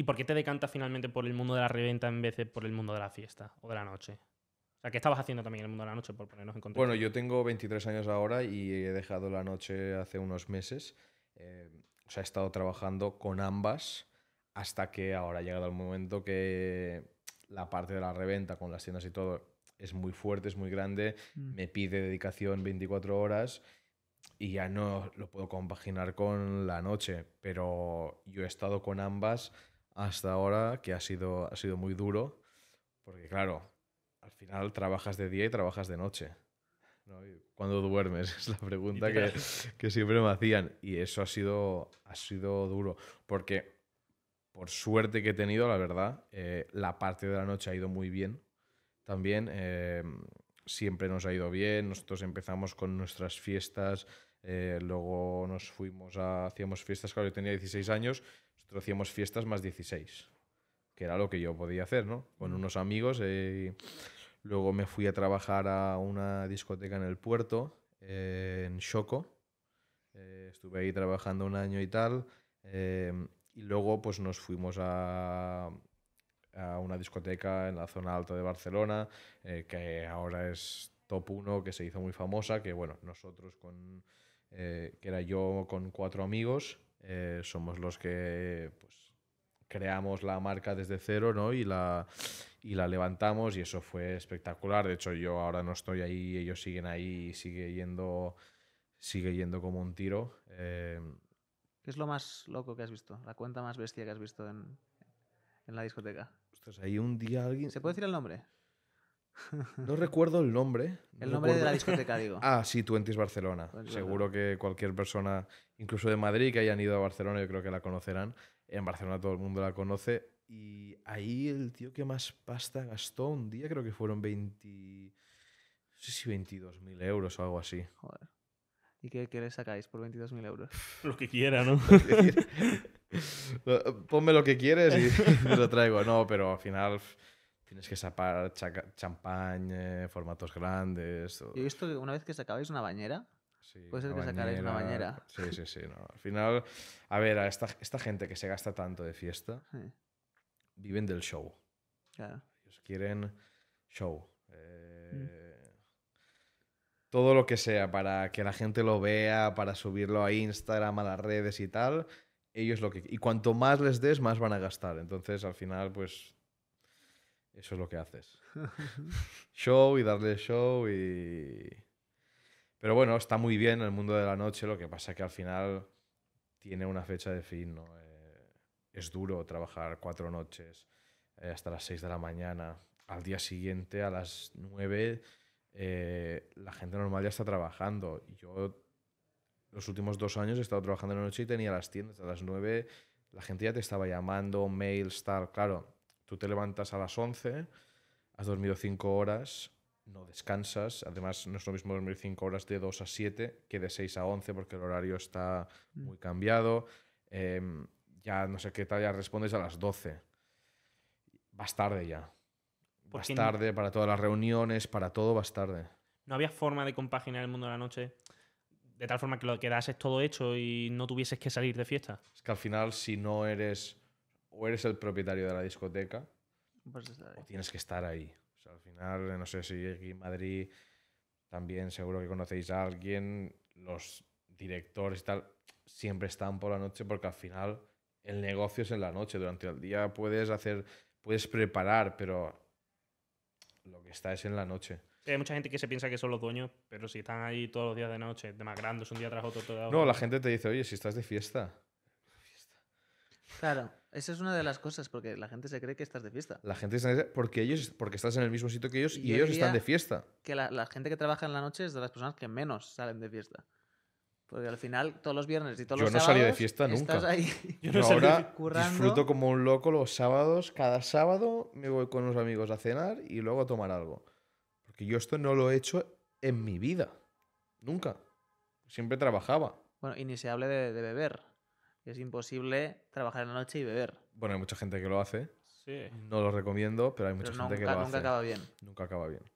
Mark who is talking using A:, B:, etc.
A: ¿Y por qué te decantas finalmente por el mundo de la reventa en vez de por el mundo de la fiesta o de la noche? O sea, ¿qué estabas haciendo también en el mundo de la noche, por ponernos en contacto? Bueno, yo
B: tengo 23 años ahora y he dejado la noche hace unos meses. Eh, o sea, he estado trabajando con ambas hasta que ahora ha llegado el momento que la parte de la reventa con las tiendas y todo es muy fuerte, es muy grande, mm. me pide dedicación 24 horas y ya no lo puedo compaginar con la noche, pero yo he estado con ambas hasta ahora, que ha sido, ha sido muy duro, porque claro, al final trabajas de día y trabajas de noche. cuando ¿Cuándo duermes? Es la pregunta que, que, siempre me hacían. Y eso ha sido, ha sido duro, porque por suerte que he tenido, la verdad, eh, la parte de la noche ha ido muy bien. También eh, siempre nos ha ido bien, nosotros empezamos con nuestras fiestas, eh, luego nos fuimos a. Hacíamos fiestas, claro, yo tenía 16 años, nosotros hacíamos fiestas más 16, que era lo que yo podía hacer, ¿no? Con mm. unos amigos. Eh, luego me fui a trabajar a una discoteca en el puerto, eh, en Choco. estuve ahí trabajando un año y tal. y luego, pues nos fuimos a, a una discoteca en la zona alta de Barcelona, que ahora es top 1, que se hizo muy famosa, que bueno, nosotros con eh, que era yo con cuatro amigos, eh, somos los que pues, creamos la marca desde cero ¿no? y, la, y la levantamos y eso fue espectacular. De hecho, yo ahora no estoy ahí, ellos siguen ahí y sigue yendo, sigue yendo como un tiro. Eh.
A: ¿Qué es lo más loco que has visto? La cuenta más bestia
B: que has visto en,
A: la discoteca.
B: Ostras, ahí un día alguien... ¿Se puede decir el nombre? No recuerdo el nombre. el nombre de la discoteca, digo. Ah, sí, Twenties Barcelona. Seguro que cualquier persona, incluso de Madrid, que hayan ido a Barcelona, yo creo que la conocerán. En Barcelona todo el mundo la conoce. Y ahí el tío que más pasta gastó un día, creo que fueron 20. No sé si 22.000 euros o algo así. Joder.
A: ¿Y qué, le sacáis
B: por 22.000 euros? Lo que quiera, ¿no? Ponme lo que quieres y lo traigo. No, pero al final Tienes que sapar champán, eh, formatos grandes.
A: Y esto, una vez que sacabais una bañera, Sí, Puede ser que una bañera.
B: Sí, sí, sí. Al final, a ver, esta, gente que se gasta tanto de fiesta, viven del show. Claro. Ellos quieren show. Eh, mm. Todo lo que sea para que la gente lo vea, para subirlo a Instagram, a las redes y tal, ellos lo que... Y cuanto más les des, más van a gastar. Entonces, al final, pues eso es lo que haces. show y darle show y... Pero bueno, está muy bien el mundo de la noche, lo que pasa que al final tiene una fecha de fin, eh, es duro trabajar cuatro noches eh, hasta las seis de la mañana. Al día siguiente, a las nueve, eh, la gente normal ya está trabajando. Yo los últimos dos años he estado trabajando en la noche y tenía las tiendas a las nueve, la gente ya te estaba llamando, mailstar tal, claro Tú te levantas a las 11, has dormido 5 horas, no descansas. Además, no es lo mismo dormir 5 horas de 2 a 7 que de 6 a 11 porque el horario está mm. muy cambiado. Em, ya no sé qué tal, ya respondes a las 12. Vas tarde ya. Vas tarde para todas las reuniones, para todo vas tarde.
A: No había forma de compaginar el mundo de la noche de tal forma que lo quedases todo hecho y no tuvieses que salir de fiesta.
B: Es que al final, si no eres o eres el propietario de la discoteca pues o tienes que estar ahí. O sea, al final, no sé si aquí en Madrid también seguro que conocéis a alguien, los directores y tal, siempre están por la noche porque al final el negocio es en la noche. Durante el día puedes hacer, puedes preparar, pero lo que está es en la noche.
A: hay mucha gente que se piensa que son los dueños, pero si están ahí todos los días de noche, grande es un día tras otro, todo No, la
B: gente te dice, oye, si estás de fiesta.
A: Claro, esa es una de las cosas, porque la gente se cree que estás de fiesta.
B: La gente se cree porque, ellos, porque estás en el mismo sitio que ellos y, ellos están de fiesta.
A: Que la, gente que trabaja en la noche es de las personas que menos salen de fiesta. Porque al final, todos los viernes y todos los no sábados... Yo no salí de fiesta nunca. Yo no ahora disfruto
B: como un loco los sábados. Cada sábado me voy con unos amigos a cenar y luego a tomar algo. Porque yo esto no lo he hecho en mi vida. Nunca. Siempre trabajaba.
A: Bueno, y ni se hable de, de beber es imposible trabajar en la noche y beber.
B: Bueno, hay mucha gente que lo hace. Sí. No lo recomiendo, pero hay mucha gente que lo hace. Nunca acaba bien. Nunca acaba bien.